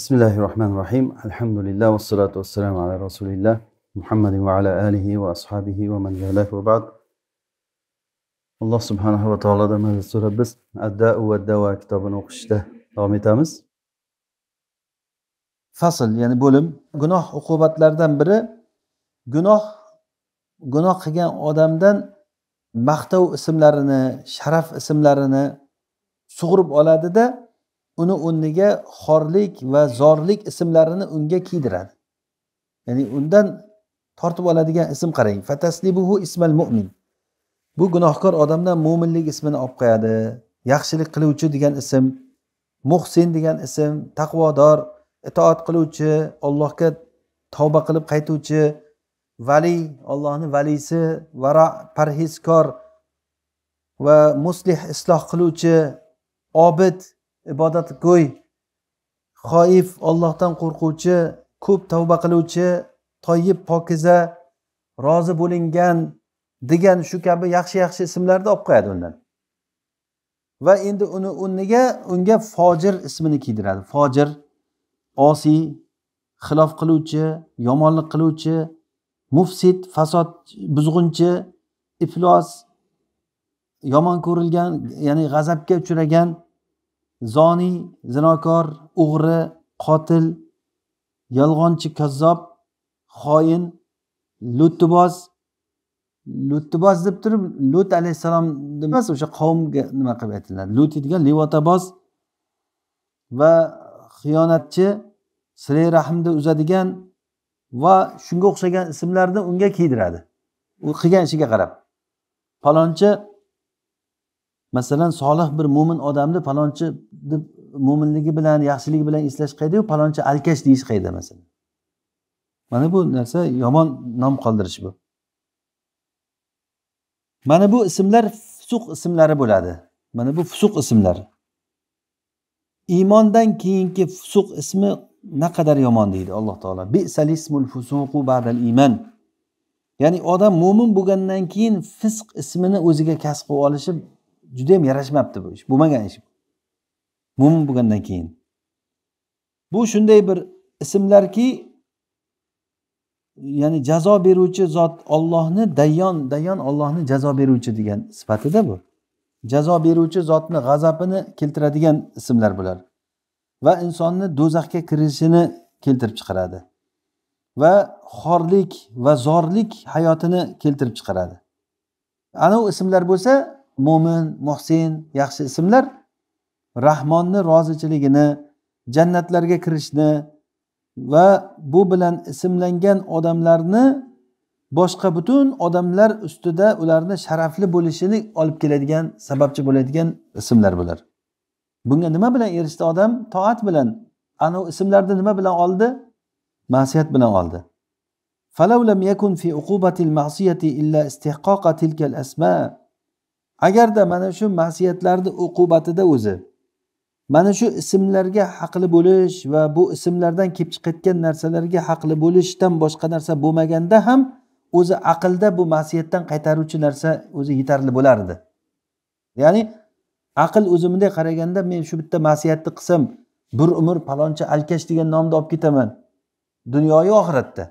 bismillahi rohmanir rohim alhamdulillah vassalotu vassalamu ala rasulillah muhammadin va ala alihi va ashabihi va man va ba'd alloh subhanahu va taolodan madad so'rab biz addau va davo kitobini o'qishda davom etamiz fasl ya'ni bo'lim gunoh uqubatlaridan biri gunoh gunoh qilgan odamdan maqtov ismlarini sharaf ismlarini sug'urib oladida uni o'rniga xorlik va zorlik ismlarini unga kiydiradi ya'ni undan tortib oladigan ism qarang fataslibuhu ismal mo'min bu gunohkor odamdan mo'minlik ismini olib qo'yadi yaxshilik qiluvchi degan ism muhsin degan ism taqvodor itoat qiluvchi ollohga tavba qilib qaytuvchi vali ollohni valisi varo parhezkor va muslih isloh qiluvchi obid ibodatgo'y xoif ollohdan qo'rquvchi ko'p tavba qiluvchi toyib pokiza rozi bo'lingan degan shu kabi yaxshi yaxshi ismlarni olib qo'yadi undan va endi uni o'rniga unga fojir ismini kiydiradi fojir osiy xilof qiluvchi yomonlik qiluvchi mufsid fasod buzg'unchi iflos yomon ko'rilgan ya'ni g'azabga uchragan zoniy zinokor o'g'ri qotil yolg'onchi kazzob xoin luttiboz luttiboz deb turib lut alayhissalom emas o'sha qavmga nima qilib aytiladi lut degan levotaboz va xiyonatchi silay rahmni uzadigan va shunga o'xshagan ismlarni unga kiydiradi u qilgan ishiga qarab palonchi masalan solih bir mo'min odamni palonchi deb mo'minligi bilan yaxshiligi bilan eslash qaydayu palonchi alkash deyish qayda masalan mana bu narsa yomon nom qoldirish bu mana bu ismlar fusuq ismlari bo'ladi mana bu fusuq ismlari iymondan keyingi fusuq ismi naqadar yomon deydi alloh taolo bisalismul fusuqu badal iymon ya'ni odam mo'min bo'lgandan keyin fisq ismini o'ziga kasb qilib olishi judayam yarashmabdi bu ish bo'lmagan ish mo'min bo'lgandan keyin bu shunday bir ismlarki ya'ni jazo beruvchi zot ollohni dayyon dayyon ollohni jazo beruvchi degan sifatida bu jazo beruvchi zotni g'azabini keltiradigan ismlar bular va insonni do'zaxga kirishini keltirib chiqaradi va xorlik va zorlik hayotini keltirib chiqaradi anavi ismlar bo'lsa mo'min muhsin yaxshi ismlar rahmonni rozichiligini jannatlarga kirishni va bu bilan ismlangan odamlarni boshqa butun odamlar ustida ularni sharafli bo'lishini olib keladigan sababchi bo'ladigan ismlar bular bunga nima bilan erishdi odam toat bilan anavi ismlarni nima bilan oldi ma'siyat bilan oldi فلو لم يكن في عقوبة المعصية إلا استحقاق تلك الأسماء agarda mana shu masiyatlarni uqubatida o'zi mana shu ismlarga haqli bo'lish va bu ismlardan kelib chiqayotgan narsalarga haqli bo'lishdan boshqa narsa bo'lmaganda ham o'zi aqlda bu masiyatdan qaytaruvchi narsa o'zi yetarli bo'lardi ya'ni aql o'zi bunday qaraganda men shu bitta masiyatni qilsam bir umr paloncha alkash degan nomni olib ketaman dunyoyu oxiratda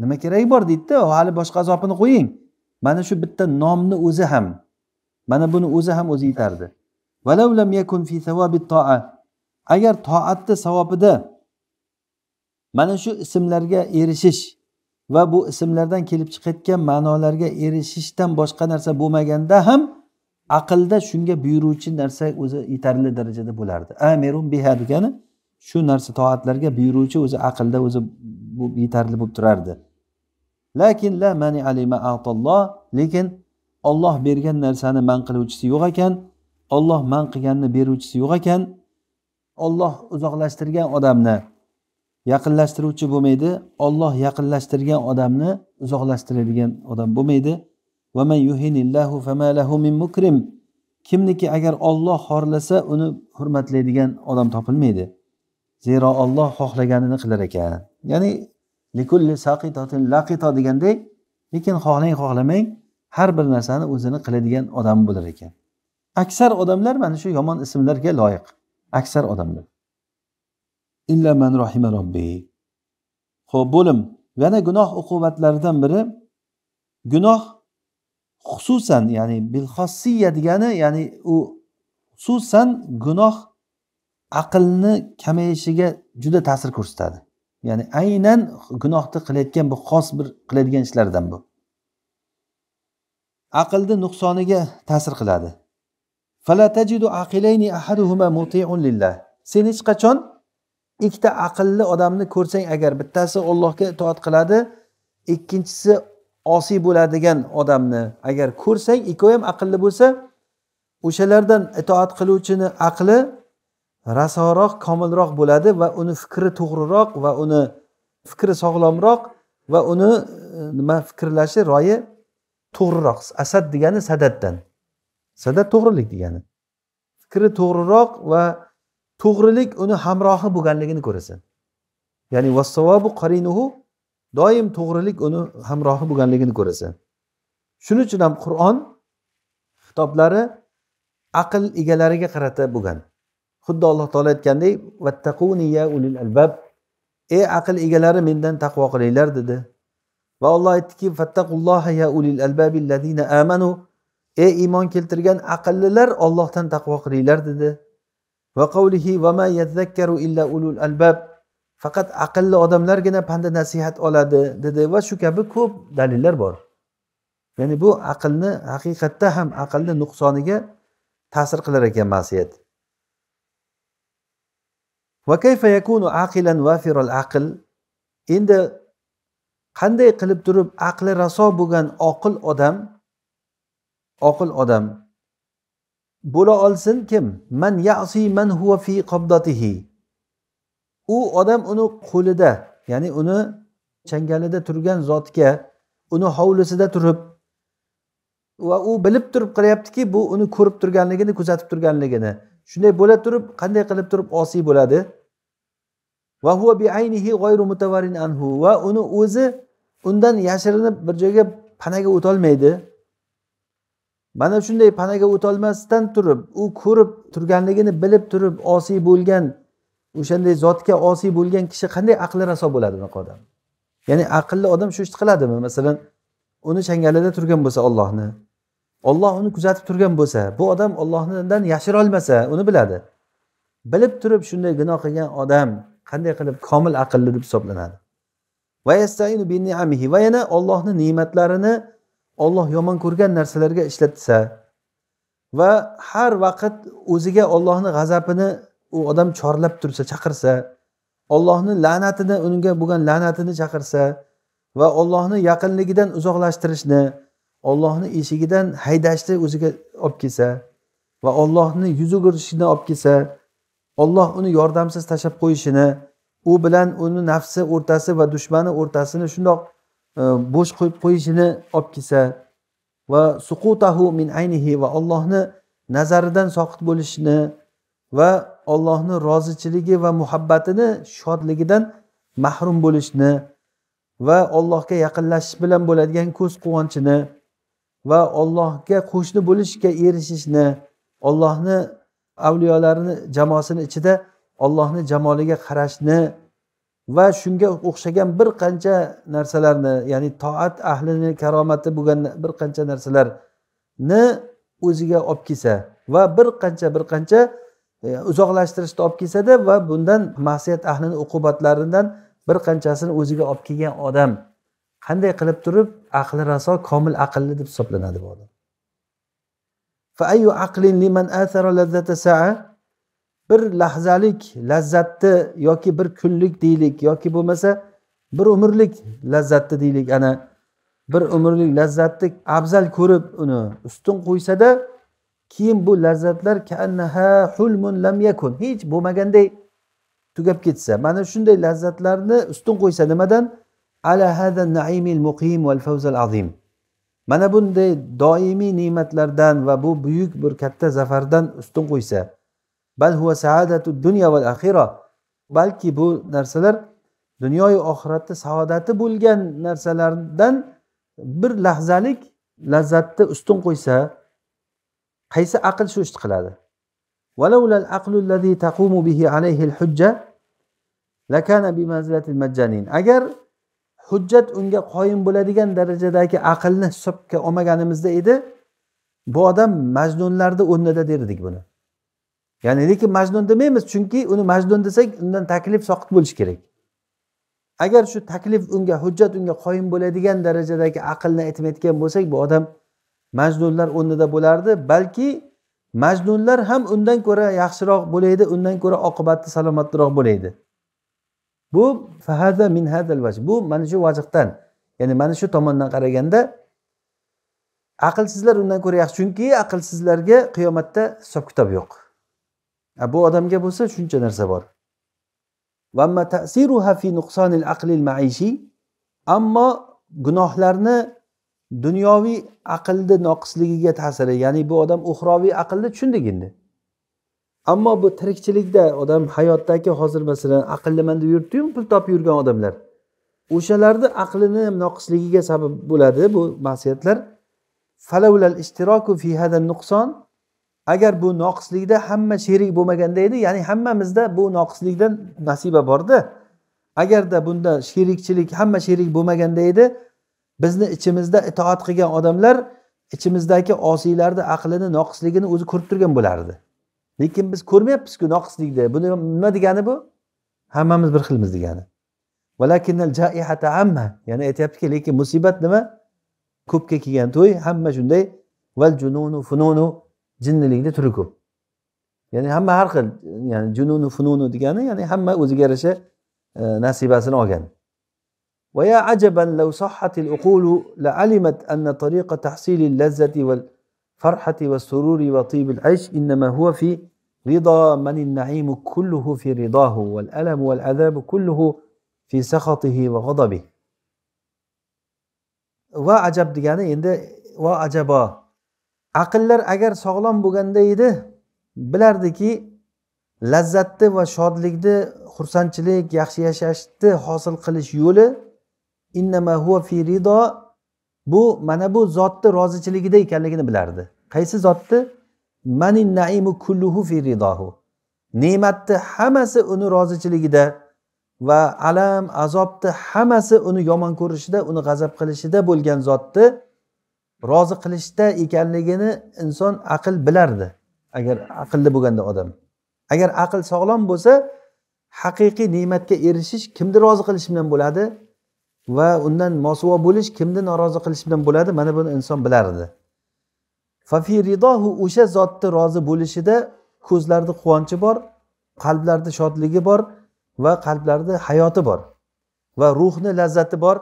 nima keragi bor deydida hali boshqa azobini qo'ying mana shu bitta nomni o'zi ham mana buni o'zi ham o'zi yetardi agar toatni savobida mana shu ismlarga erishish va bu ismlardan kelib chiqayotgan ma'nolarga erishishdan boshqa narsa bo'lmaganda ham aqlda shunga buyuruvchi narsa o'zi yetarli darajada bo'lardi amirun biha degani shu narsa toatlarga buyuruvchi o'zi aqlda o'zi yetarli bo'lib turardi lekin la mani alima atolloh lekin olloh bergan narsani man qiluvchisi yo'q ekan olloh man qilganni beruvchisi yo'q ekan olloh uzoqlashtirgan odamni yaqinlashtiruvchi bo'lmaydi olloh yaqinlashtirgan odamni uzoqlashtiradigan odam bo'lmaydi kimniki agar olloh xorlasa uni hurmatlaydigan odam topilmaydi zero olloh xohlaganini qilar ekan ya'ni likulli saqitotin laqita degandek lekin xohlang xohlamang har bir narsani o'zini qiladigan odam bo'lar ekan aksar odamlar mana shu yomon ismlarga loyiq aksar odamlar illa man rohima robbi ho'p bo'lim yana gunoh uqubatlaridan biri gunoh xususan ya'ni bilxossiya degani ya'ni u xususan gunoh aqlni kamayishiga juda ta'sir ko'rsatadi ya'ni aynan gunohni qilayotgan bu xos bir qiladigan ishlardan bu aqlni nuqsoniga ta'sir qiladi sen hech qachon ikkita aqlli odamni ko'rsang agar bittasi ollohga itoat qiladi ikkinchisi osiy bo'ladigan odamni agar ko'rsang ikkovi ham aqlli bo'lsa o'shalardan itoat qiluvchini aqli rasoroq komilroq bo'ladi va uni fikri to'g'riroq va uni fikri sog'lomroq va uni e, nima fikrlashi royi to'g'riroq asad degani sadatdan sadat to'g'rilik degani fikri to'g'riroq va to'g'rilik uni hamrohi bo'lganligini ko'rasan ya'ni vassavobu qarinuhu doim to'g'rilik uni hamrohi bo'lganligini ko'rasan shuning uchun ham qur'on xitoblari aql egalariga qarata bo'lgan xuddi alloh taolo aytganday vattaquniya ulil albab ey aql egalari mendan taqvo qilinglar dedi va olloh aytdiki fattaqulloha ya ulil albabi amanu ey iymon keltirgan aqllilar ollohdan taqvo qilinglar dedi va qavlihi va ma yazzakkaru illa ulul albab faqat aqlli odamlargina panda nasihat oladi dedi va shu kabi ko'p dalillar bor ya'ni bu aqlni haqiqatda ham aqlni nuqsoniga ta'sir qilar ekan masiyat va kayfa yakunu aqilan vafiral aql endi qanday qilib turib aqli raso bo'lgan oqil odam oqil odam bo'la olsin kim man yasi man huwa fi qabdatihi u odam uni qo'lida ya'ni uni changalida turgan zotga uni hovlisida turib va u bilib turib qilyaptiki bu uni ko'rib turganligini kuzatib turganligini shunday bo'la turib qanday qilib turib osiy bo'ladi va uni o'zi undan yashirinib bir joyga panaga o'tolmaydi mana shunday panaga o'tolmasdan turib u ko'rib turganligini bilib turib osiy bo'lgan o'shanday zotga osiy bo'lgan kishi qanday aqli raso bo'ladi unaqa odam ya'ni aqlli odam shu ishni qiladimi masalan uni changalida turgan bo'lsa ollohni olloh uni kuzatib turgan bo'lsa bu odam ollohnidan yashirolmasa uni biladi bilib turib shunday gunoh qilgan odam qanday qilib komil aqlli deb hisoblanadi va yana ollohni ne'matlarini olloh yomon ko'rgan narsalarga ishlatsa va har vaqt o'ziga ollohni g'azabini u odam chorlab tursa chaqirsa ollohni la'natini unga bo'lgan la'natini chaqirsa va ollohni yaqinligidan uzoqlashtirishni ollohni eshigidan haydashni o'ziga olib kelsa va ollohni yuz o'girishini olib kelsa olloh uni yordamsiz tashlab qo'yishini u bilan uni nafsi o'rtasi va dushmani o'rtasini shundoq e, bo'sh qo'yib qo'yishini olib kelsa va suqutahu min aynihi va ollohni nazaridan soqit bo'lishni va ollohni rozichiligi va muhabbatini shodligidan mahrum bo'lishni va ollohga yaqinlashish bilan bo'ladigan ko'z quvonchini va ollohga qo'shni bo'lishga erishishni ollohni avliyolarini jamoasini ichida ollohni jamoliga qarashni va shunga o'xshagan bir qancha narsalarni ya'ni toat ahlini karomati bo'lgan bir qancha narsalarni o'ziga olib kelsa va bir qancha bir qancha e, uzoqlashtirishni olib kelsada va bundan masiyat ahlini uqubatlaridan bir qanchasini o'ziga olib kelgan odam qanday qilib turib aqli raso komil aqlli deb hisoblanadi bu odam bir lahzalik lazzatni yoki bir kunlik deylik yoki bo'lmasa bir umrlik lazzatni deylik ana bir umrlik lazzatni afzal ko'rib uni ustun qo'ysada keyin bu lazzatlar hulmun lam yakun hech bo'lmaganday tugab ketsa mana shunday lazzatlarni ustun qo'ysa nimadan ala hada naimil muqim val fawzal azim mana bunday doimiy ne'matlardan va bu buyuk bir katta zafardan ustun qo'ysa bal huva saadatu dunya val axira balki bu narsalar dunyoyu oxiratda saodati bo'lgan narsalardan bir lahzalik lazzatni ustun qo'ysa qaysi aql shu ishni qiladi agar hujjat unga qoyim bo'ladigan darajadagi aqlni hisobga olmaganimizda edi bu odam majnunlarni o'rnida derdik buni ya'ni lekin majnun demaymiz chunki uni majnun desak undan taklif soqit bo'lishi kerak agar shu taklif unga hujjat unga qoyim bo'ladigan darajadagi aqlni aytmayotgan bo'lsak bu odam majnunlar o'rnida bo'lardi balki majnunlar ham undan ko'ra yaxshiroq bo'laydi undan ko'ra oqibati salomatliroq bo'laydi bu fahada min hadal vaj bu mana shu vajihdan ya'ni mana shu tomondan qaraganda aqlsizlar undan ko'ra yaxshi chunki aqlsizlarga qiyomatda hisob kitob yo'q bu odamga bo'lsa shuncha narsa bor ammo gunohlarni dunyoviy aqlni noqisligiga ta'siri ya'ni bu odam uxroviy aqlni tushundik endi ammo bu tirikchilikda odam hayotdagi hozir masalan aqlli man deb yuribdiyu pul topib yurgan odamlar o'shalarni aqlini noqisligiga sabab bo'ladi bu masiyatlar falavlal ishtiroku fi hadan nuqson agar bu noqislikda hamma sherik bo'lmaganda edi ya'ni hammamizda bu noqislikdan nasiba borda agarda bunda sherikchilik hamma sherik bo'lmaganda edi bizni ichimizda itoat qilgan odamlar ichimizdagi osiylarni aqlini noqisligini o'zi ko'rib turgan bo'lardi lekin biz ko'rmayapmizku noqislikni buni nima degani bu hammamiz bir xilmiz degani ya'ni aytyaptiki lekin musibat nima ko'pga kelgan to'y hamma shunday val jununu fununu jinnilikni turi ko'p ya'ni hamma har xil ya'ni jununu fununu degani ya'ni hamma o'ziga yarasha e, nasibasini olgan ويا عجبا لو صحت العقول لعلمت أن طريق تحصيل اللذة والفرحة والسرور وطيب العيش إنما هو في رضا من النعيم كله في رضاه والألم والعذاب كله في سخطه وغضبه وعجب ajab degani endi وعجبا aqllar agar sog'lom bo'lganda edi bilardiki lazzatni va shodlikni xursandchilik yaxshi yashashni hosil qilish yo'li innama fi rido bu mana bu zotni rozichiligida ekanligini bilardi qaysi zotni manin naimu kulluhu fi ridohu ne'matni hammasi uni rozichiligida va alam azobni hammasi uni yomon ko'rishida uni g'azab qilishida bo'lgan zotni rozi qilishda ekanligini inson aql bilardi agar aqlli bo'lganda odam agar aql sog'lom bo'lsa haqiqiy ne'matga erishish kimni rozi qilish bilan bo'ladi va undan mosuvo bo'lish kimni norozi qilish bilan bo'ladi mana buni inson bilardi fafi ridohu o'sha zotni rozi bo'lishida ko'zlarni quvonchi bor qalblarni shodligi bor va qalblarni hayoti bor va ruhni lazzati bor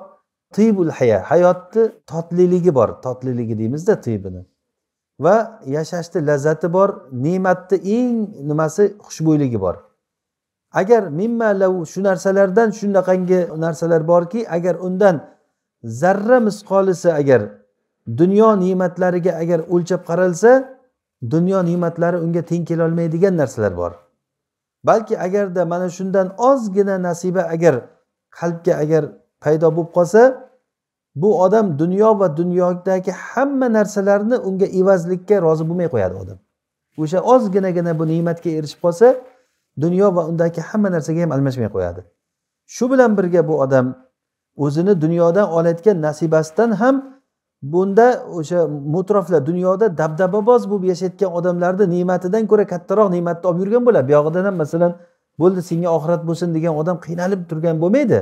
tiybul haya hayotni totliligi bor totliligi deymizda tiybini va yashashni lazzati bor ne'matni eng nimasi xushbo'yligi bor agar mimma lav shu narsalardan shunaqangi narsalar borki agar undan zarra misqolisi agar dunyo ne'matlariga agar o'lchab qaralsa dunyo ne'matlari unga teng kelolmaydigan narsalar bor balki agarda mana shundan ozgina nasiba agar qalbga agar paydo bo'lib qolsa bu odam dunyo va dunyodagi hamma narsalarni unga evazlikka rozi bo'lmay qo'yadi odam o'sha ozginagina bu ne'matga erishib qolsa dunyo va undagi hamma narsaga ham almashmay qo'yadi shu bilan birga bu odam o'zini dunyodan olayotgan nasibasidan ham bunda o'sha mutroflar dunyoda dabdababoz bo'lib yashayotgan odamlarni ne'matidan ko'ra kattaroq ne'matni olib yurgan bo'ladi buyog'idan ham masalan bo'ldi senga oxirat bo'lsin degan odam qiynalib turgan bo'lmaydi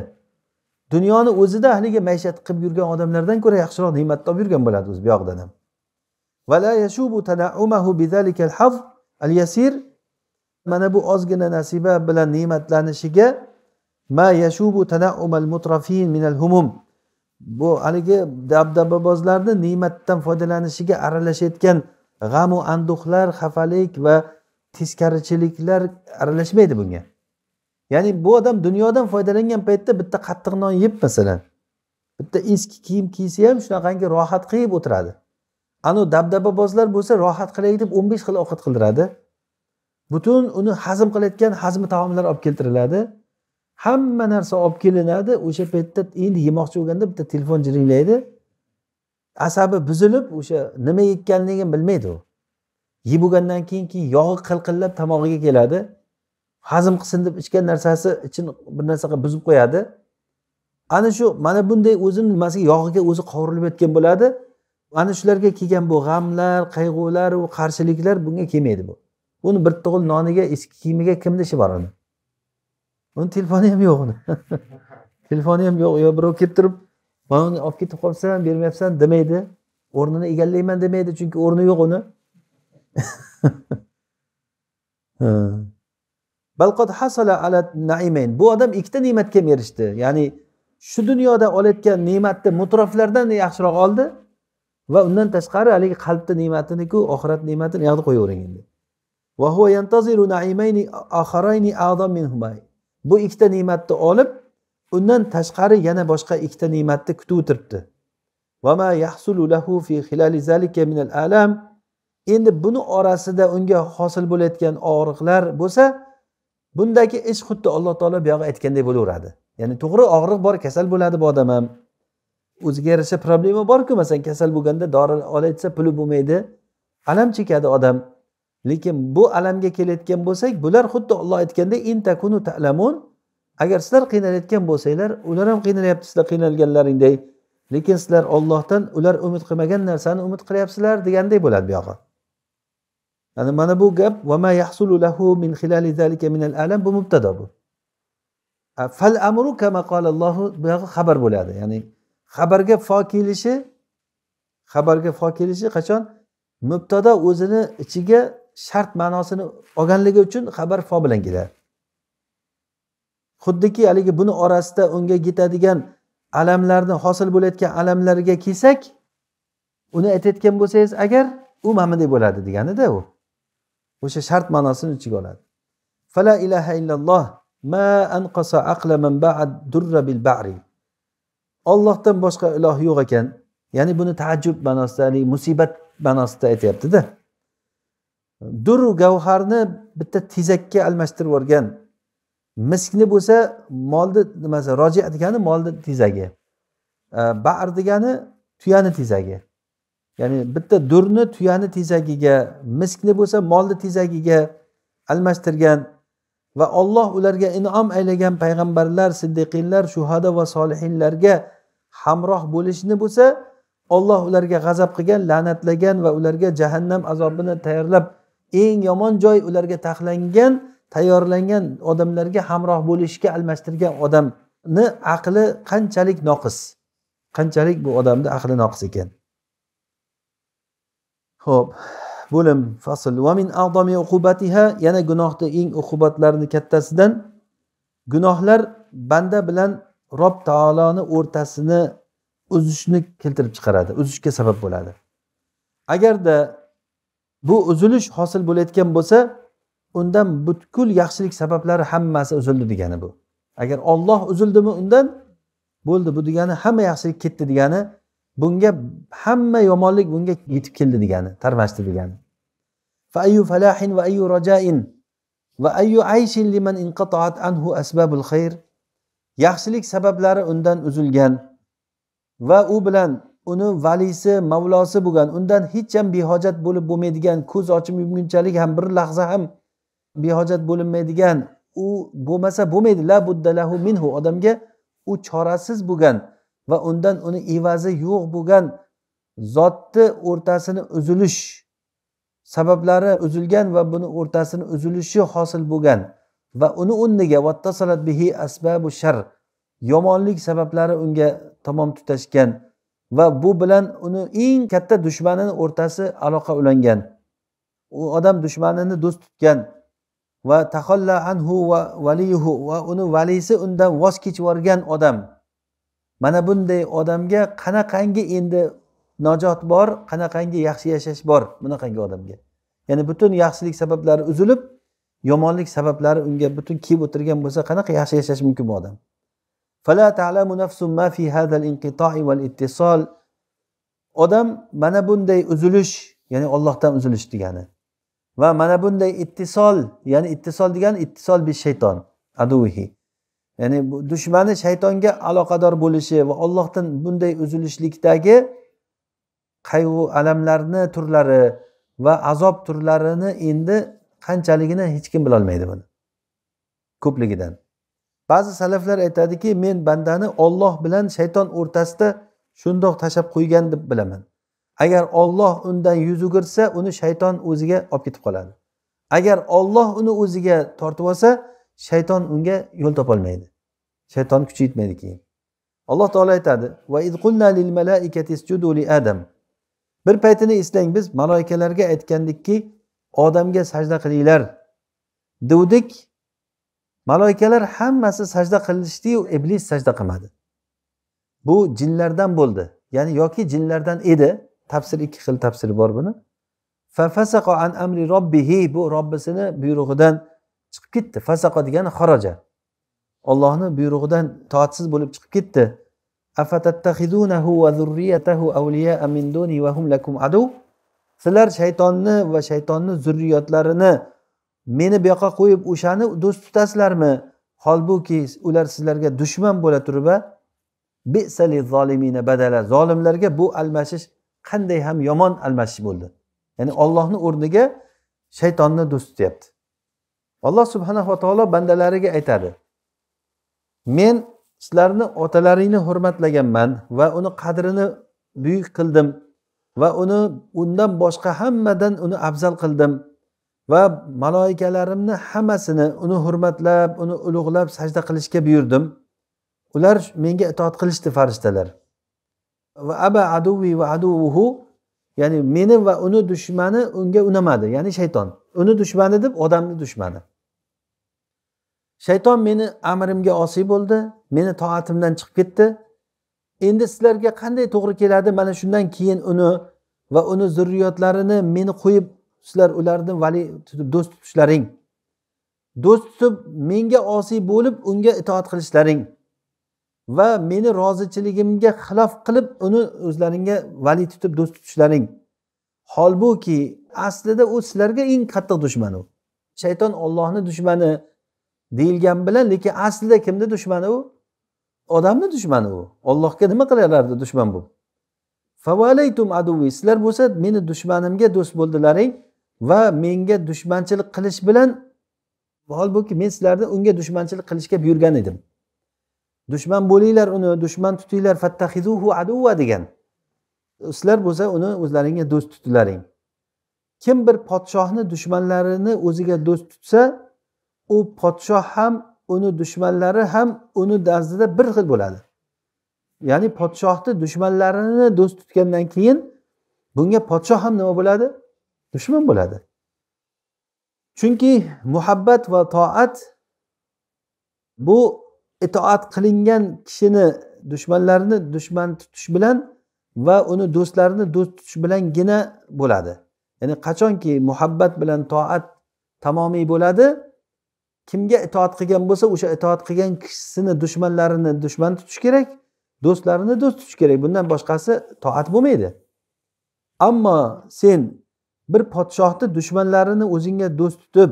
dunyoni o'zida haligi maishat qilib yurgan odamlardan ko'ra yaxshiroq ne'mat topib yurgan bo'ladi o'zi buyog'idan ham mana bu ozgina nasiba bilan ne'matlanishiga ma yashubu tanaumal mutrafin minal humum bu haligi dabdababozlarni ne'matdan foydalanishiga aralashayotgan g'amu anduhlar xafalik va teskarichiliklar aralashmaydi bunga ya'ni bu odam dunyodan foydalangan paytda bitta qattiq non yeb masalan bitta eski kiyim kiysa ham shunaqangi rohat qilib o'tiradi anavi dabdababozlar bo'lsa rohat qilay deb o'n besh xil ovqat qildiradi butun uni hazm qilayotgan hazmi taomlar olib keltiriladi hamma narsa olib kelinadi o'sha paytda endi yemoqchi bo'lganda bitta telefon jiringlaydi asabi buzilib o'sha nima yeyotganligini bilmaydi u yeb bo'lgandan keyin keyin yog'i qilqillab tomog'iga keladi hazm qilsin deb ichgan narsasi ichini bir narsaga buzib qo'yadi ana shu mana bunday o'zini nimasiga yog'iga o'zi qovurilib yotgan bo'ladi ana shularga kelgan bu g'amlar qayg'ular u qarshiliklar bunga kelmaydi bu uni bir tug'il noniga eski kiyimiga kimni ishi bor uni uni telefoni ham yo'q uni telefoni ham yo'q yo birov kelib turib man uni olib ketib qolibsan bermayapsan demaydi o'rnini egallayman demaydi chunki o'rni yo'q uni hasala ala naimayn bu odam ikkita ne'matga ham erishdi ya'ni shu dunyoda olayotgan ne'matni mutroflardan yaxshiroq oldi va undan tashqari haligi qalbni ne'matiniku oxirat ne'matini yoqda qo'yavering endi bu ikkita ne'matni olib undan tashqari yana boshqa ikkita ne'matni kutib o'tiribdi endi buni orasida unga hosil bo'layotgan og'riqlar bo'lsa bundagi ish xuddi alloh taolo buyog'i aytganday bo'laveradi ya'ni to'g'ri og'riq bor kasal bo'ladi bu odam ham o'ziga yarasha problema borku masalan kasal bo'lganda dori desa puli bo'lmaydi alam chekadi odam lekin bu alamga kelayotgan bo'lsak bular xuddi olloh aytganday intakunu ta'lamun agar sizlar qiynalayotgan bo'lsanglar ular ham qiynalyapti sizlar qiynalganlaringdek lekin sizlar ollohdan ular umid qilmagan narsani umid qilyapsizlar deganday bo'ladi buyog'i ya'ni mana bu gap yahsulu lahu min zalika min bu mubtado bu fal amru buyog'i xabar bo'ladi ya'ni xabarga fo kelishi xabarga fo kelishi qachon mubtado o'zini ichiga shart ma'nosini olganligi uchun xabar fo bilan keladi xuddiki haligi buni orasida unga yetadigan alamlarni hosil bo'layotgan alamlarga kelsak uni aytayotgan bo'lsangiz agar u mana bunday bo'ladi deganida u o'sha shart ma'nosini ichiga oladi fala ilaha illalloh ma anqasa aqla man ba'ad durra bil ba'ri ollohdan boshqa iloh yo'q ekan ya'ni buni taajjub ma'nosida haligi musibat ma'nosida aytyaptida dur gavharni bitta tezakka almashtirib yuborgan miskni bo'lsa molni nimasi roji degani molni tezagi bar degani tuyani tezagi ya'ni bitta durni tuyani tezagiga miskni bo'lsa molni tezagiga almashtirgan va olloh ularga inom aylagan payg'ambarlar siddiqinlar shuhada va solihinlarga hamroh bo'lishni bo'lsa olloh ularga g'azab qilgan la'natlagan va ularga jahannam azobini tayyorlab eng yomon joy ularga taxlangan tayyorlangan odamlarga hamroh bo'lishga almashtirgan odamni aqli qanchalik noqis qanchalik bu odamni aqli noqis ekan ho'p bo'lim fasl yana gunohni eng uqubatlarini kattasidan gunohlar banda bilan rob taoloni o'rtasini uzishni keltirib chiqaradi uzishga sabab bo'ladi agarda bu uzilish hosil bo'layotgan bo'lsa undan butkul yaxshilik sabablari hammasi uzildi degani bu agar olloh uzildimi undan bo'ldi bu degani hamma yaxshilik ketdi degani bunga hamma yomonlik bunga yetib keldi degani tarmashdi degani va ayyu falahin va ayyu rajain va ayyu ayshin liman inqataat anhu asbabul xayr yaxshilik sabablari undan uzilgan va u bilan uni valisi mavlosi bo'lgan undan hech ham behojat bo'lib bo'lmaydigan ko'z ochib yumgunchalik ham bir lahza ham behojat bo'linmaydigan u bo'lmasa bo'lmaydi la budda lahu minhu odamga u chorasiz bo'lgan va undan uni evazi yo'q bo'lgan zotni o'rtasini uzilish sabablari uzilgan va buni o'rtasini uzilishi hosil bo'lgan va uni o'rniga vattasalat bihi asbabu shar yomonlik sabablari unga tamom tutashgan va bu bilan uni eng katta dushmanini o'rtasi aloqa ulangan u odam dushmanini do'st tutgan va taholla anhu va valiyuhu va uni valisi undan voz kechib yuborgan odam mana bunday odamga qanaqangi endi najot bor qanaqangi yaxshi yashash bor bunaqangi odamga ya'ni butun yaxshilik sabablari uzilib yomonlik sabablari unga butun kiyib o'tirgan bo'lsa qanaqa yaxshi yashash mumkin bu odam odam mana bunday uzilish ya'ni ollohdan uzilish degani va mana bunday ittisol ya'ni ittisol degani ittisol bi shayton aduvihi ya'ni bu dushmani shaytonga aloqador bo'lishi va ollohdan bunday uzilishlikdagi qayg'u alamlarni turlari va azob turlarini endi qanchaligini hech kim bilolmaydi buni ko'pligidan ba'zi salaflar aytadiki men bandani olloh bilan shayton o'rtasida shundoq tashlab qo'ygan deb bilaman agar olloh undan yuz o'girsa uni shayton o'ziga olib ketib qoladi agar olloh uni o'ziga tortib olsa shayton unga yo'l topolmaydi shayton kuchi yetmaydi keyin alloh taolo aytadi va li adam bir paytini eslang biz maloikalarga aytgandikki odamga sajda qilinglar devdik maloikalar hammasi sajda qilishdiyu iblis sajda qilmadi bu jinlardan bo'ldi ya'ni yoki jinlardan edi tafsir ikki xil tafsir bor buni an amri robbihi bu robbisini buyrug'idan chiqib ketdi fasaqa degani xoroja ollohni buyrug'idan toatsiz bo'lib chiqib ketdi sizlar shaytonni va shaytonni zurriyotlarini meni bu yoqqa qo'yib o'shani do'st tutasizlarmi holbuki ular sizlarga dushman bo'la turib badala zolimlarga bu almashish qanday ham yomon almashish bo'ldi ya'ni ollohni o'rniga shaytonni do'st tutyapti alloh subhanahu va taolo bandalariga aytadi men sizlarni otalaringni hurmatlaganman va uni qadrini buyuk qildim va uni undan boshqa hammadan uni afzal qildim va maloikalarimni hammasini uni hurmatlab uni ulug'lab sajda qilishga buyurdim ular menga itoat qilishdi farishtalar va aba aduvi va aduvuhu ya'ni meni va uni dushmani unga unamadi ya'ni shayton uni dushmani deb odamni dushmani shayton meni amrimga osiy bo'ldi meni toatimdan chiqib ketdi endi sizlarga qanday to'g'ri keladi mana shundan keyin uni va uni zurriyotlarini meni qo'yib sizlar ularni vali tutib do'st tutishlaring do'st tutib menga osiy bo'lib unga itoat qilishlaring va meni rozichiligimga xilof qilib uni o'zlaringga vali tutib do'st tutishlaring holbuki aslida u sizlarga eng qattiq dushman u shayton ollohni dushmani deyilgani bilan lekin aslida kimni dushmani u odamni dushmani u ollohga nima qilaverardi dushman bo'lib favalaytum aduviy sizlar bo'lsa meni dushmanimga do'st bo'ldilaring va menga dushmanchilik qilish bilan holbuki men sizlarni unga dushmanchilik qilishga buyurgan edim dushman bo'linglar uni dushman tutinglar fattahizuhu aduva degan sizlar bo'lsa uni o'zlaringga do'st tutilaring kim bir podshohni dushmanlarini o'ziga do'st tutsa u podshoh ham uni dushmanlari ham uni nazdida bir xil bo'ladi ya'ni podshohni dushmanlarini do'st tutgandan keyin bunga podshoh ham nima bo'ladi dushman bo'ladi chunki muhabbat va toat bu itoat qilingan kishini dushmanlarini dushman tutish bilan va uni do'stlarini do'st tutish bilangina bo'ladi ya'ni qachonki muhabbat bilan toat tamomiy bo'ladi kimga itoat qilgan bo'lsa o'sha itoat qilgan kishisini dushmanlarini dushman tutish kerak do'stlarini do'st tutish kerak bundan boshqasi toat bo'lmaydi ammo sen bir podshohni dushmanlarini o'zingga do'st tutib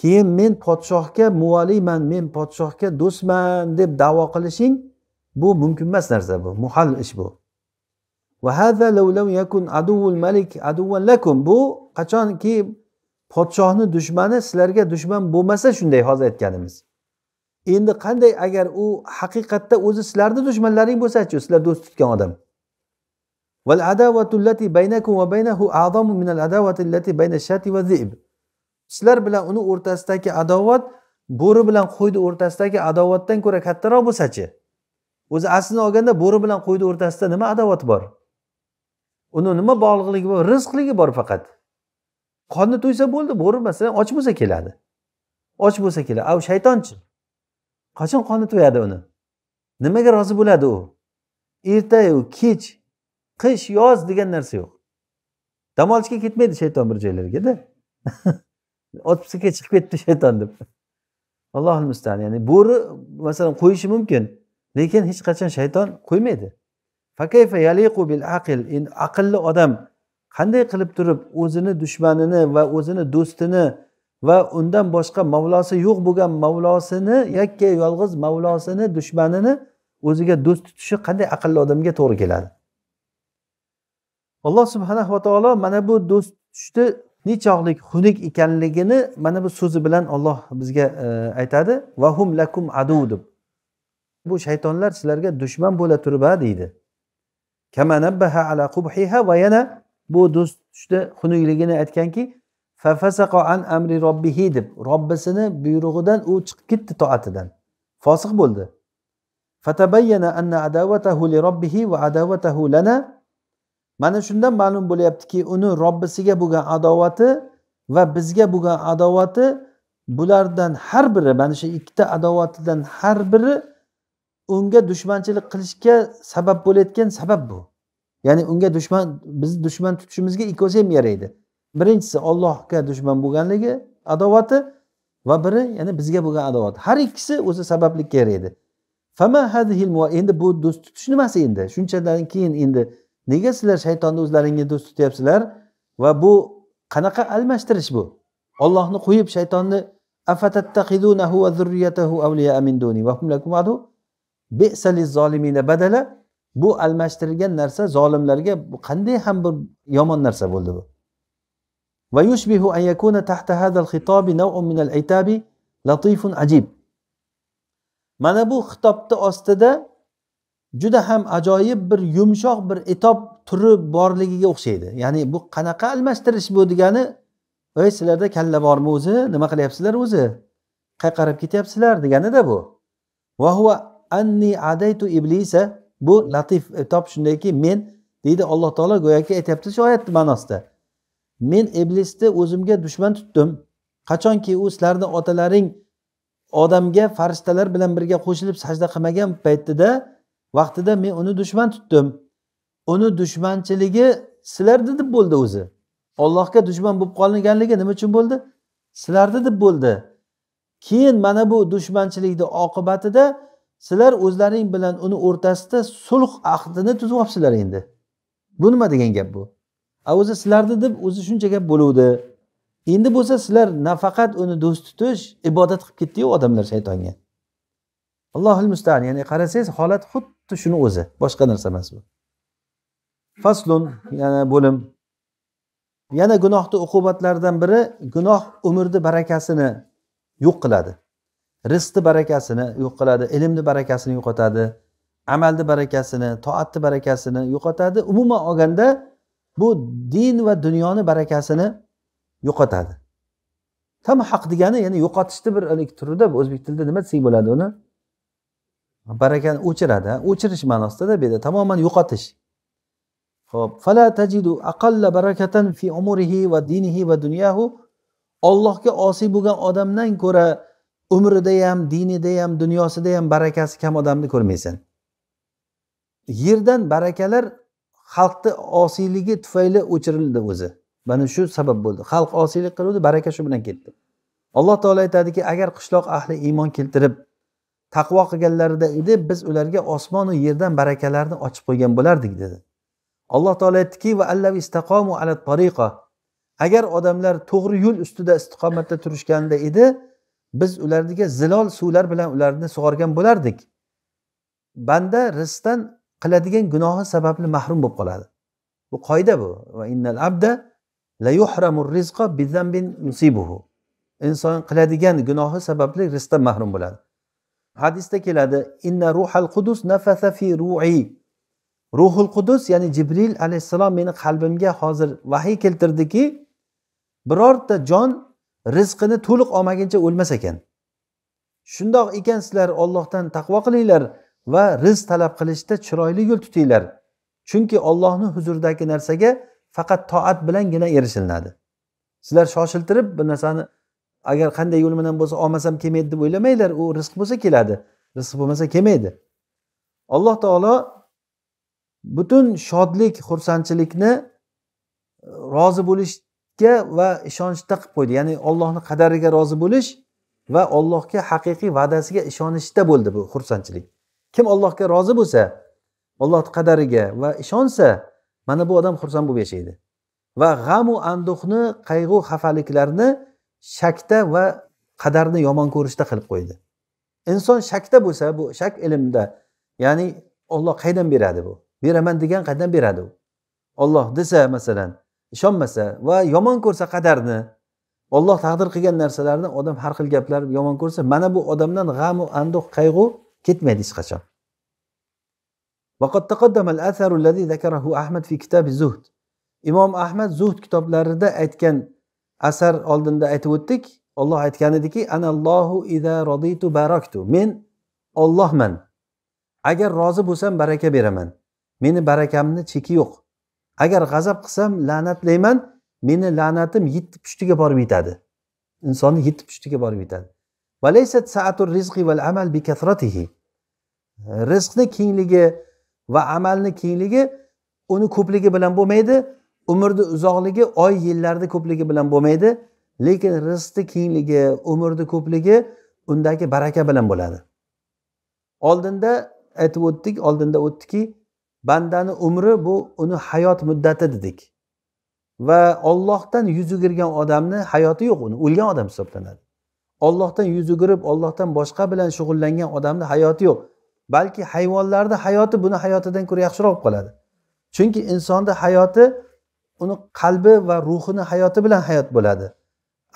keyin men podshohga muvoliyman men podshohga do'stman deb davo qilishing bu mumkin emas narsa bu muhal ish bu bu qachonki podshohni dushmani sizlarga dushman bo'lmasa shunday hozir aytganimiz endi qanday agar u haqiqatda o'zi sizlarni dushmanlaring bo'lsachi sizlar do'st tutgan odam baynakum baynahu min al allati bayna shati sizlar bilan uni o'rtasidagi adovat bo'ri bilan qo'yni o'rtasidagi adovatdan ko'ra kattaroq bo'lsachi o'zi aslini olganda bo'ri bilan qo'yni o'rtasida nima adovat bor uni nima bog'liqligi bor rizqligi bor faqat qorni to'ysa bo'ldi bo'ri masalan och bo'lsa keladi och bo'lsa keladi a u shaytonchi qachon qorni to'yadi uni nimaga rozi bo'ladi u ertayu kech qish yoz degan narsa yo'q dam olishga ketmaydi shayton bir joylargada otpuskaga chiqib ketdi shayton deb allohu mustan ya'ni bo'ri masalan qo'yishi mumkin lekin hech qachon shayton qo'ymaydi aqlli odam qanday qilib turib o'zini dushmanini va o'zini do'stini va undan boshqa mavlosi yo'q bo'lgan mavlosini yakka yolg'iz mavlosini dushmanini o'ziga do'st tutishi qanday aqlli odamga to'g'ri keladi alloh subhana va taolo mana bu do'st tutishni nechog'lik xunuk ekanligini mana bu so'zi bilan olloh bizga e, aytadi vahum lakum adu deb bu shaytonlar sizlarga dushman bo'la turib a deydi va yana bu do'st tushda xunukligini aytganki fafasaqa an amri robbihi deb robbisini buyrug'idan u chiqib ketdi toatidan fosiq bo'ldi fatabayyana anna li robbihi va lana mana shundan ma'lum bo'lyaptiki uni robbisiga bo'lgan adovati va bizga bo'lgan adovati bulardan har biri mana shu ikkita adovatidan har biri unga dushmanchilik qilishga sabab bo'layotgan sabab bu ya'ni unga dushman bizni dushman tutishimizga ikkosi ham yaraydi birinchisi ollohga dushman bo'lganligi adovati va biri ya'ni bizga bo'lgan adovat har ikkisi o'zi sabablikka yaraydi endi bu do'st tutish nimasi endi shunchadan keyin endi nega sizlar shaytonni o'zlaringga do'st tutyapsizlar va bu qanaqa almashtirish bu ollohni qo'yib shaytonni badala bu almashtirilgan narsa zolimlarga qanday ham bir yomon narsa bo'ldi bu ويشبه أن يكون تحت هذا الخطاب min al العتاب لطيف ajib mana bu xitobni ostida juda ham ajoyib bir yumshoq bir itob turi borligiga o'xshaydi ya'ni bu qanaqa almashtirish bu degani ey sizlarda kalla bormi o'zi nima qilyapsizlar o'zi qayqarib ketyapsizlar deganida bu bu latif e, top shundayki men deydi alloh taolo go'yoki aytyapti shu oyatni ma'nosida men iblisni o'zimga dushman tutdim qachonki u sizlarni otalaring odamga farishtalar bilan birga qo'shilib sajda qilmagan paytida vaqtida men uni dushman tutdim uni dushmanchiligi sizlarni deb bo'ldi o'zi ollohga dushman bo'lib qolganligi nima uchun bo'ldi sizlarni deb bo'ldi keyin mana bu dushmanchilikni oqibatida sizlar o'zlaring bilan uni o'rtasida sulh ahdini tuzib olibsizlar endi bu nima degan gap bu a o'zi sizlarni deb o'zi shuncha gap bo'luvdi endi bo'lsa sizlar nafaqat uni do'st tutish ibodat qilib ketdiyu odamlar shaytonga allohil mustaan ya'ni qarasangiz holat xuddi shuni o'zi boshqa narsa emas bu faslun yana bo'lim yana gunohni uqubatlaridan biri gunoh umrni barakasini yo'q qiladi rizqni barakasini yo'q qiladi ilmni barakasini yo'qotadi amalni barakasini toatni barakasini yo'qotadi umuman olganda bu din va dunyoni barakasini yo'qotadi tam haq degani ya'ni yo'qotishni bir haligi turida o'zbek tilida nima desak bo'ladi uni barakani o'chiradi o'chirish ma'nosidada bu yerda tamoman yo'qotish ho'p fala tajidu aqalla barakatan fi va dinihi va ollohga osiy bo'lgan odamdan ko'ra umrida ham dinida ham dunyosida ham barakasi kam odamni ko'rmaysan yerdan barakalar xalqni osiyligi tufayli o'chirildi o'zi mana shu sabab bo'ldi xalq osiylik qiluvdi baraka shu bilan ketdi alloh taolo aytadiki agar qishloq ahli iymon keltirib taqvo qilganlarida edi biz ularga osmonu yerdan barakalarni ochib qo'ygan bo'lardik dedi alloh taolo aytdiki va allav ala tariqa agar odamlar to'g'ri yo'l ustida istiqomatda turishganda edi biz ularga zilol suvlar bilan ularni sug'organ bo'lardik banda rizqdan qiladigan gunohi sababli mahrum bo'lib qoladi bu qoida bu va innal abda la inson qiladigan gunohi sababli rizqdan mahrum bo'ladi hadisda keladi inna ruhal qudus nafasa fi ruhi ruhul qudus ya'ni jibril alayhissalom meni qalbimga hozir vahiy keltirdiki birorta jon rizqini to'liq olmaguncha o'lmas ekan shundoq ekan sizlar ollohdan taqvo qilinglar va rizq talab qilishda chiroyli yo'l tutinglar chunki ollohni huzuridagi narsaga faqat toat bilangina erishilinadi sizlar shoshiltirib bir narsani agar qanday yo'l bilan bo'lsa olmasam kelmaydi deb o'ylamanglar u rizq bo'lsa keladi rizq bo'lmasa kelmaydi alloh taolo butun shodlik xursandchilikni rozi bo'lish ga va ishonchda qilib qo'ydi ya'ni ollohni qadariga rozi bo'lish va ollohga haqiqiy va'dasiga ishonishda bo'ldi bu xursandchilik kim ollohga rozi bo'lsa ollohni qadariga va ishonsa mana bu odam xursand bo'lib yashaydi va g'amu anduhni qayg'u xafaliklarni shakda va qadarni yomon ko'rishda qilib qo'ydi inson shakda bo'lsa bu shak ilmda ya'ni olloh qaydan beradi bu beraman degan qaydan beradi u olloh desa masalan ishonmasa va yomon ko'rsa qadarni olloh taqdir qilgan narsalarni odam har xil gaplar yomon ko'rsa mana bu odamdan g'amu anduh qayg'u ketmaydi hech qachon imom ahmad zuhd kitoblarida aytgan asar oldinda aytib o'tdik olloh aytgan ediki men ollohman agar rozi bo'lsam baraka beraman meni barakamni cheki yo'q agar g'azab qilsam la'natlayman meni la'natim yetti pushtiga borib yetadi insonni yetti pushtiga borib yetadi rizqni kengligi va amalni kengligi uni ko'pligi bilan bo'lmaydi umrni uzoqligi oy yillarni ko'pligi bilan bo'lmaydi lekin rizqni kengligi umrni ko'pligi undagi baraka bilan bo'ladi oldinda aytib o'tdik oldinda o'tdiki bandani umri bu uni hayot muddati dedik va ollohdan yuz o'girgan odamni hayoti yo'q uni o'lgan odam hisoblanadi ollohdan yuz o'girib ollohdan boshqa bilan shug'ullangan odamni hayoti yo'q balki hayvonlarni hayoti buni hayotidan ko'ra yaxshiroq qoladi chunki insonni hayoti uni qalbi va ruhini hayoti bilan hayot bo'ladi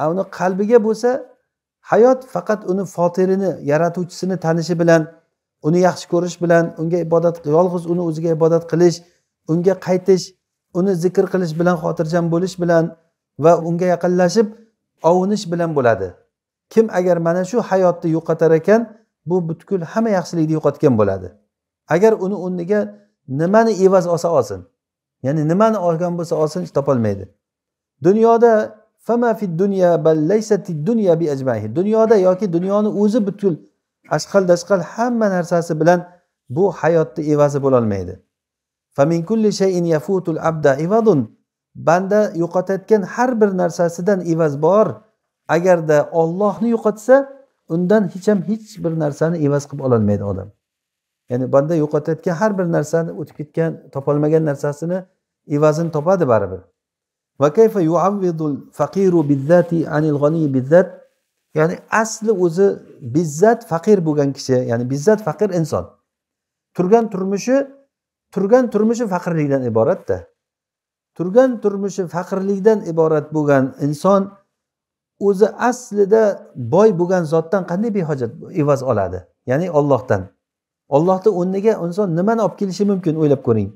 a uni qalbiga bo'lsa hayot faqat uni fotirini yaratuvchisini tanishi bilan uni yaxshi ko'rish bilan unga ibodat yolg'iz uni o'ziga ibodat qilish unga qaytish uni zikr qilish bilan xotirjam bo'lish bilan va unga yaqinlashib ovunish bilan bo'ladi kim agar mana shu hayotni yo'qotar ekan bu butkul hamma yaxshilikni yo'qotgan bo'ladi agar uni o'rniga nimani evaz olsa olsin ya'ni nimani olgan bo'lsa olsin topolmaydi dunyoda fama fid dunya bal dunyoda yoki dunyoni o'zi butkul ashqal dashqal hamma narsasi bilan bu hayotni evazi bo'lolmaydi banda yo'qotayotgan har bir narsasidan evaz bor agarda ollohni yo'qotsa undan hech ham hech bir narsani evaz qilib ololmaydi odam ya'ni banda yo'qotayotgan har bir narsani o'tib ketgan topolmagan narsasini evazini topadi baribir ya'ni asli o'zi bizzat faqir bo'lgan kishi ya'ni bizzat faqir inson turgan turmushi turgan turmushi faqirlikdan iboratda turgan turmushi faqirlikdan iborat bo'lgan inson o'zi aslida boy bo'lgan zotdan qanday behojat evaz oladi ya'ni ollohdan ollohni o'rniga inson nimani olib kelishi mumkin o'ylab ko'ring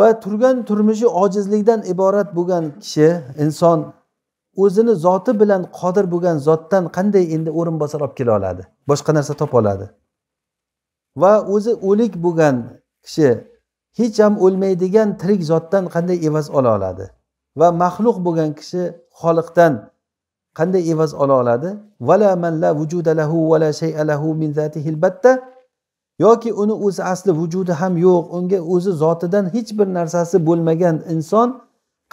va turgan turmushi ojizlikdan iborat bo'lgan kishi inson o'zini zoti bilan qodir bo'lgan zotdan qanday endi o'rinbosar olib kela oladi boshqa narsa topa oladi va o'zi o'lik bo'lgan kishi hech ham o'lmaydigan tirik zotdan qanday evaz ola oladi va maxluq bo'lgan kishi xoliqdan qanday evaz ola oladi vala manla vujudalahu vala shayalahu min zatihi albatta yoki uni o'zi asli vujudi ham yo'q unga o'zi zotidan hech bir narsasi bo'lmagan inson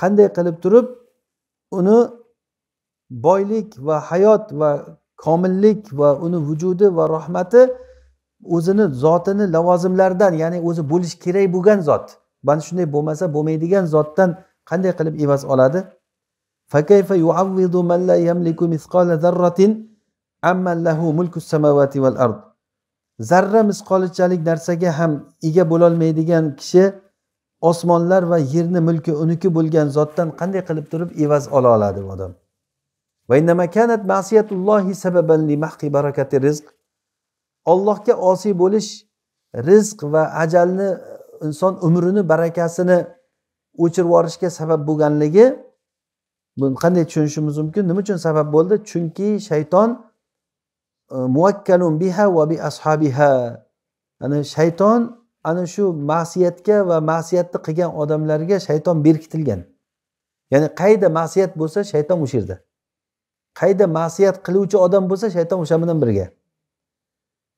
qanday qilib turib uni boylik va hayot va komillik va uni vujudi va rahmati o'zini zotini lavozimlaridan ya'ni o'zi bo'lishi kerak bo'lgan zot mana shunday bo'lmasa bo'lmaydigan zotdan qanday qilib evaz oladi zarra misqolichalik narsaga ham ega bo'lolmaydigan kishi osmonlar va yerni mulki uniki bo'lgan zotdan qanday qilib turib evaz ola oladi bu odam ollohga osiy bo'lish rizq va ajalni inson umrini barakasini o'chirib yuborishga sabab bo'lganligi buni qanday tushunishimiz mumkin nima uchun sabab bo'ldi chunki shayton e, muakkalun biha va bi ashabiha ya'ni shayton ana shu ma'siyatga va ma'siyatni qilgan odamlarga shayton berkitilgan ya'ni qayerda ma'siyat bo'lsa shayton o'sha yerda qayda ma'siyat qiluvchi odam bo'lsa shayton o'sha bilan birga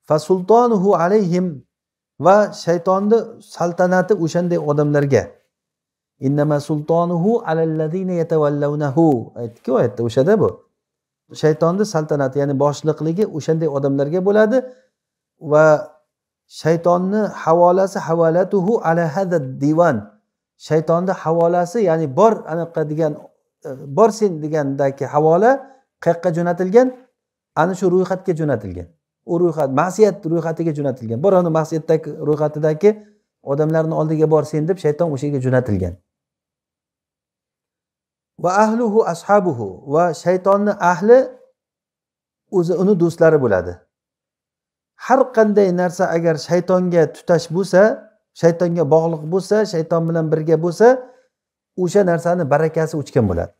fasultonuhu alayhim va shaytonni saltanati o'shanday odamlarga innama sultonuhu alalladina yatavallawnahu aytdikku oyatda o'shada bu shaytonni saltanati ya'ni boshliqligi o'shanday odamlarga bo'ladi va shaytonni havolasi havalatuhu ala hada divan shaytonni havolasi ya'ni bor anaqa degan bor sen degandagi havola qayoqqa jo'natilgan ana shu ro'yxatga jo'natilgan u ro'yxat masiyat ro'yxatiga jo'natilgan bor ana masiyatdagi ro'yxatidagi odamlarni oldiga bor sen deb shayton o'sha yerga jo'natilgan va ahluhu ashabuhu va shaytonni ahli o'zi uni do'stlari bo'ladi har qanday narsa agar shaytonga tutash bo'lsa shaytonga bog'liq bo'lsa shayton bilan birga bo'lsa o'sha narsani barakasi o'chgan bo'ladi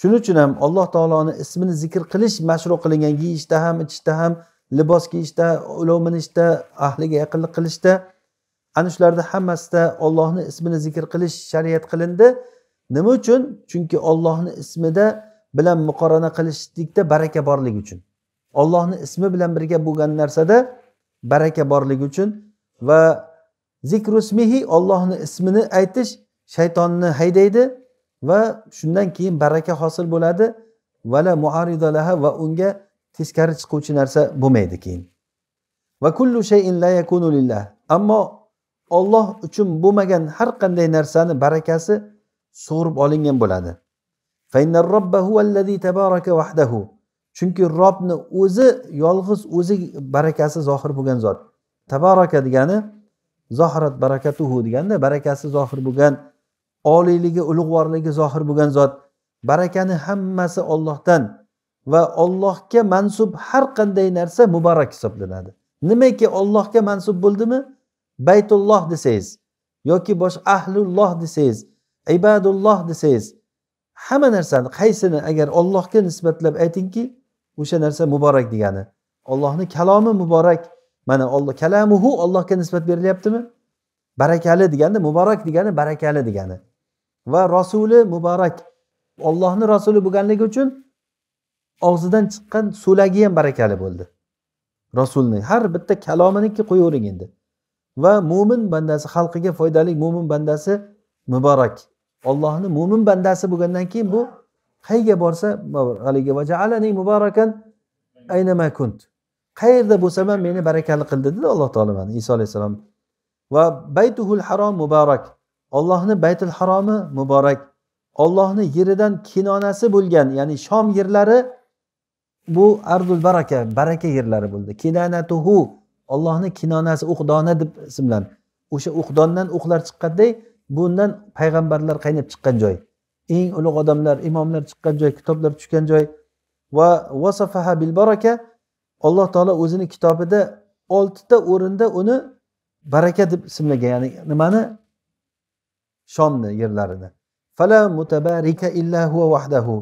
shuning uchun ham alloh taoloni ismini zikr qilish mashru qilingan yeyishda ham ichishda ham libos kiyishda ulov minishda ahliga yaqinlik qilishda ana shularni hammasida ollohni ismini zikr qilish shariat qilindi nima uchun chunki ollohni ismida bilan muqorana qilishlikda baraka borligi uchun ollohni ismi bilan birga bo'lgan narsada baraka borligi uchun va zikrusmihi ollohni ismini aytish shaytonni haydaydi va shundan keyin baraka hosil bo'ladi vala muaridalaha va unga teskari chiquvchi narsa bo'lmaydi keyin va kullu shayin la yakunu lillah ammo olloh uchun bo'lmagan har qanday narsani barakasi sug'urib olingan bo'ladi chunki robni o'zi yolg'iz o'zi barakasi zohir bo'lgan zot tabaraka degani zohirat barakatuhu deganda barakasi zohir bo'lgan oliyligi ulug'vorligi zohir bo'lgan zot barakani hammasi ollohdan va ollohga mansub har qanday narsa muborak hisoblanadi nimaki ollohga mansub bo'ldimi baytulloh desangiz yoki bosh ahlulloh desangiz ibadulloh desangiz hamma narsani qaysini agar ollohga nisbatlab aytingki o'sha narsa muborak degani ollohni kalomi muborak mana olloh kalamuhu ollohga nisbat berilyaptimi barakali deganda muborak degani barakali degani va rasuli muborak ollohni rasuli bo'lganligi uchun og'zidan chiqqan so'lagi ham barakali bo'ldi rasulni har bitta kalominiki qo'yavering endi va mo'min bandasi xalqiga foydali mo'min bandasi muborak ollohni mo'min bandasi bo'lgandan keyin bu qayerga borsa haligi vajaalani muborakan aynama kunt qayerda bo'lsam ham meni barakali qildi dedi alloh taolo iso alayhissalom va baytuhul harom muborak ollohni baytul haromi muborak ollohni yeridan kinonasi bo'lgan ya'ni shom yerlari bu ardul baraka baraka yerlari bo'ldi kinanatuhu ollohni kinonasi uqdona deb ismlan o'sha uqdondan o'qlar chiqqanday bundan payg'ambarlar qaynab chiqqan joy eng ulug' odamlar imomlar chiqqan joy kitoblar tushgan joy va vasafaha bil baraka alloh taolo o'zini kitobida oltita o'rinda uni baraka deb ismlagan ya'ni nimani shomni yerlarini fala mutabarika vahdahu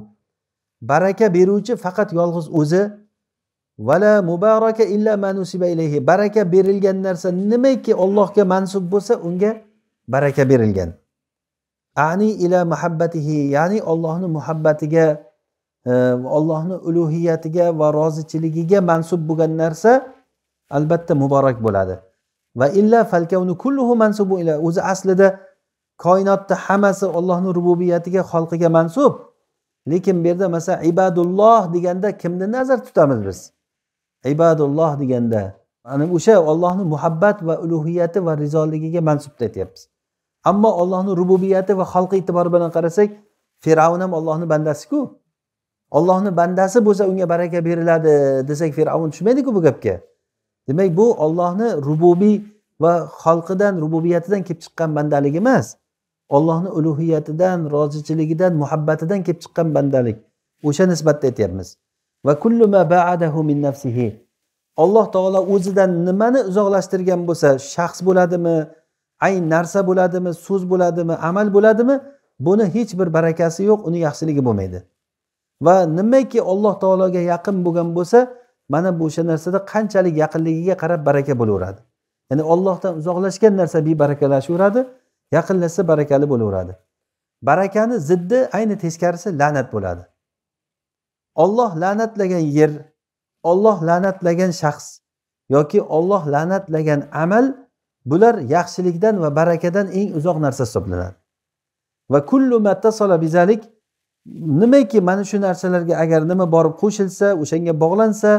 baraka beruvchi faqat yolg'iz o'zi vala mubaraka illa manusiba ilayhi baraka berilgan narsa nimaki ollohga mansub bo'lsa unga baraka berilgan ani ila muhabbatihi ya'ni ollohni muhabbatiga ollohni e, ulug'iyatiga va rozichiligiga mansub bo'lgan narsa albatta muborak bo'ladi va illa falkavni kulluhu mansubu ila o'zi aslida koinotni hammasi ollohni rububiyatiga xalqiga mansub lekin bu yerda masalan ibadulloh deganda kimni nazarda tutamiz biz ibadulloh deganda ana o'sha ollohni muhabbat va ulug'iyati va rizoligiga mansub aytyapmiz ammo ollohni rububiyati va xalqi e'tibori bilan qarasak fir'avn ham ollohni bandasiku ollohni bandasi bo'lsa unga baraka beriladi desak fir'avn tushmaydiku bu gapga demak bu ollohni rububiy va xalqidan rububiyatidan kelib chiqqan bandalik emas ollohni ulug'iyatidan rozichiligidan muhabbatidan kelib chiqqan bandalik o'sha nisbatda aytyapmiz va kullu ma baadahu min nafsihi alloh taolo o'zidan nimani uzoqlashtirgan bo'lsa shaxs bo'ladimi ayn narsa bo'ladimi so'z bo'ladimi amal bo'ladimi buni hech bir barakasi yo'q uni yaxshiligi bo'lmaydi va nimaki alloh taologa yaqin bo'lgan bo'lsa mana bu o'sha narsada qanchalik yaqinligiga qarab baraka bo'laveradi ya'ni ollohdan uzoqlashgan narsa bebarakalashaveradi yaqinlashsa barakali bo'laveradi barakani ziddi ayni teskarisi la'nat bo'ladi olloh la'natlagan yer olloh la'natlagan shaxs yoki olloh la'natlagan amal bular yaxshilikdan va barakadan eng uzoq narsa hisoblanadi va kullu bizalik nimaki mana shu narsalarga agar nima borib qo'shilsa o'shanga bog'lansa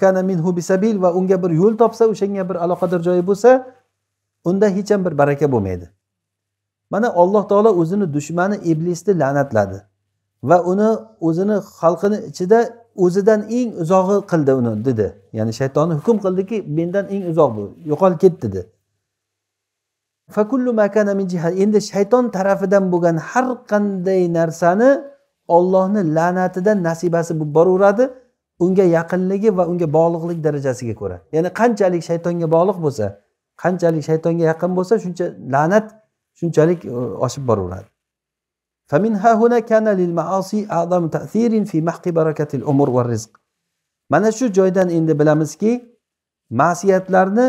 kana minhu bisabil va unga bir yo'l topsa o'shanga bir aloqador joyi bo'lsa unda hech ham bir baraka bo'lmaydi mana alloh taolo o'zini dushmani iblisni la'natladi va uni o'zini xalqini ichida o'zidan eng uzog'i qildi uni dedi ya'ni shaytonni hukm qildiki mendan eng uzoq bu yo'qol ket dedi endi shayton tarafidan bo'lgan har qanday narsani ollohni la'natidan nasibasi bo'lib boraveradi unga yaqinligi va unga bog'liqlik darajasiga ko'ra ya'ni qanchalik shaytonga bog'liq bo'lsa qanchalik shaytonga yaqin bo'lsa shuncha la'nat shunchalik e, oshib boraveradi mana shu joydan endi bilamizki ma'siyatlarni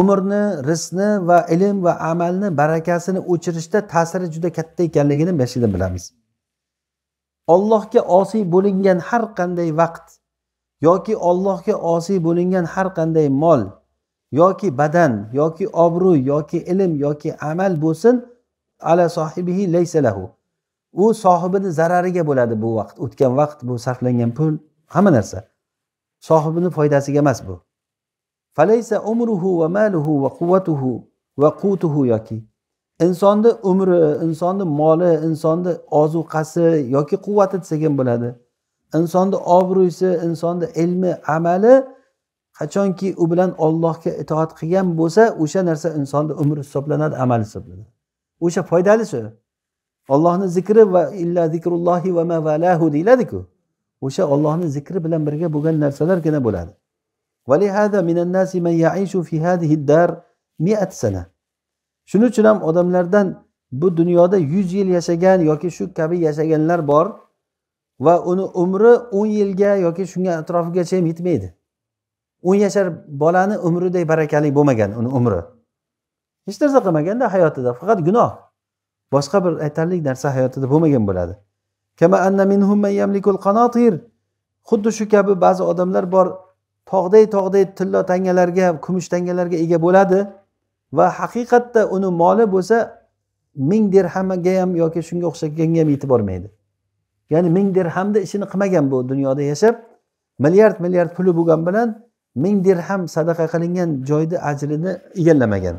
umrni rizqni va ilm va amalni barakasini o'chirishda ta'siri juda katta ekanligini mana shu yerdan bilamiz ollohga osiy bo'lingan har qanday vaqt yoki ollohga osiy bo'lingan har qanday mol yoki badan yoki obro'y yoki ilm yoki amal bo'lsin ala sohibihi laysalahu u sohibini zarariga bo'ladi bu vaqt o'tgan vaqt bu sarflangan pul hamma narsa sohibini foydasiga emas bu falaysa umruhu va maluhu va quvvatuhu va qutuhu yoki insonni umri insonni moli insonni ozuqasi yoki quvvati desak ham bo'ladi insonni obro'si insonni ilmi amali qachonki u bilan ollohga itoat qilgan bo'lsa o'sha narsa insonni umri hisoblanadi amali hisoblanadi o'sha foydalisi ollohni zikri va illa zikrullohi va mavalahu deyiladiku o'sha ollohni zikri bilan birga bo'lgan narsalargina bo'ladi shuning uchun ham odamlardan bu dunyoda yuz yil yashagan yoki shu kabi yashaganlar bor va uni umri o'n yilga yoki shunga atrofigacha ham yetmaydi o'n yashar bolani umriday barakali bo'lmagan uni umri hech narsa qilmaganda hayotida faqat gunoh boshqa bir aytarlik narsa hayotida bo'lmagan bo'ladi xuddi shu kabi ba'zi odamlar bor tog'day tog'day tillo tangalarga kumush tangalarga ega bo'ladi va haqiqatda uni moli bo'lsa ming dirhamga ham yoki shunga o'xshaganga ham yetib bormaydi ya'ni ming dirhamda ishini qilmagan bu dunyoda yashab milliard milliard puli bo'lgani bilan ming dirham sadaqa qilingan joyni ajrini egallamagan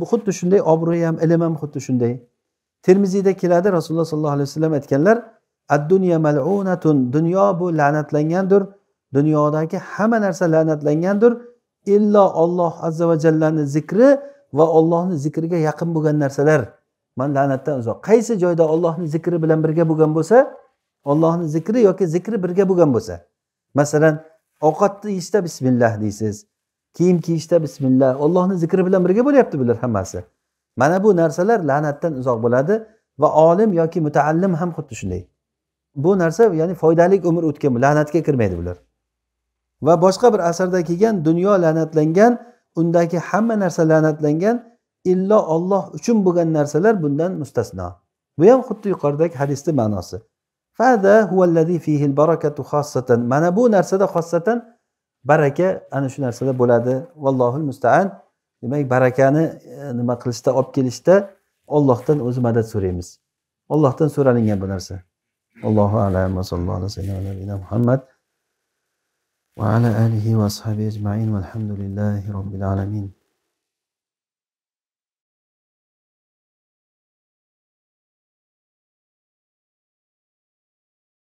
bu xuddi shunday obro'i ham ilm ham xuddi shunday termiziyda keladi rasululloh sollallohu alayhi vasallam aytganlar ad dunya malunatun dunyo bu la'natlangandir dunyodagi hamma narsa la'natlangandir illo olloh azza va jallani zikri va ollohni zikriga yaqin bo'lgan narsalar man la'natdan uzoq qaysi joyda ollohni zikri bilan birga bo'lgan bo'lsa ollohni zikri yoki zikri birga bo'lgan bo'lsa masalan ovqatni yeyishda bismillah deysiz kiyim kiyishda bismillah ollohni zikri bilan birga bo'lyapti bular hammasi mana bu narsalar la'natdan uzoq bo'ladi va olim yoki mutaallim ham xuddi shunday bu narsa ya'ni foydali umr o'tgan la'natga kirmaydi bular va boshqa bir asarda kelgan dunyo la'natlangan undagi hamma narsa la'natlangan illo olloh uchun bo'lgan narsalar bundan mustasno bu ham xuddi yuqoridagi hadisni ma'nosi mana bu narsada xossatan baraka ana shu narsada bo'ladi vallohu mustaan demak barakani nima qilishda olib kelishda ollohdan o'zi madad so'raymiz ollohdan so'ralingan bu narsa allohu alam va ala alayhi vasallam muhammad وعلى آله وأصحابه أجمعين